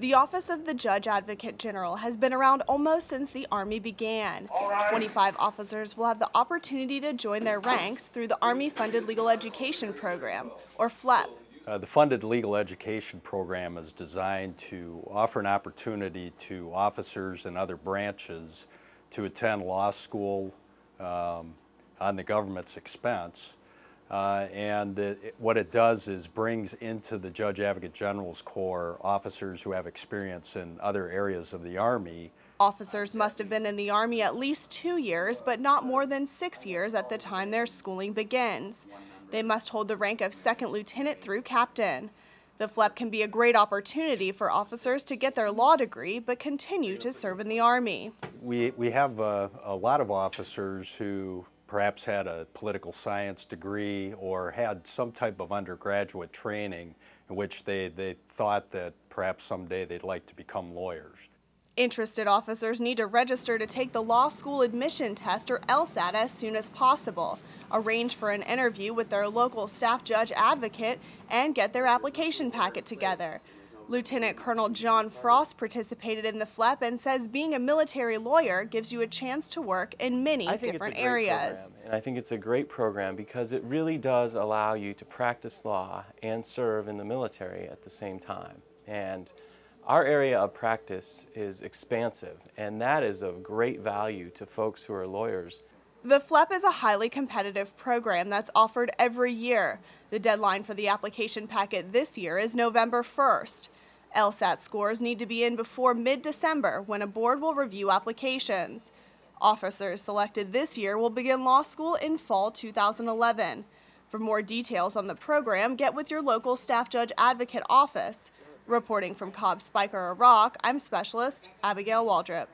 The Office of the Judge Advocate General has been around almost since the Army began. Right. 25 officers will have the opportunity to join their ranks through the Army Funded Legal Education Program, or FLEP. Uh, the Funded Legal Education Program is designed to offer an opportunity to officers and other branches to attend law school um, on the government's expense uh, and it, what it does is brings into the Judge Advocate General's Corps officers who have experience in other areas of the Army. Officers must have been in the Army at least two years, but not more than six years at the time their schooling begins. They must hold the rank of second lieutenant through captain. The FLEP can be a great opportunity for officers to get their law degree but continue to serve in the Army. We, we have a, uh, a lot of officers who perhaps had a political science degree or had some type of undergraduate training in which they, they thought that perhaps someday they'd like to become lawyers. Interested officers need to register to take the law school admission test or LSAT as soon as possible, arrange for an interview with their local staff judge advocate, and get their application packet together. Lieutenant Colonel John Frost participated in the FLEP and says being a military lawyer gives you a chance to work in many different areas. Program, and I think it's a great program because it really does allow you to practice law and serve in the military at the same time. And our area of practice is expansive, and that is of great value to folks who are lawyers. The FLEP is a highly competitive program that's offered every year. The deadline for the application packet this year is November 1st. LSAT scores need to be in before mid December when a board will review applications. Officers selected this year will begin law school in fall 2011. For more details on the program, get with your local staff judge advocate office. Reporting from Cobb Spiker Rock, I'm specialist Abigail Waldrop.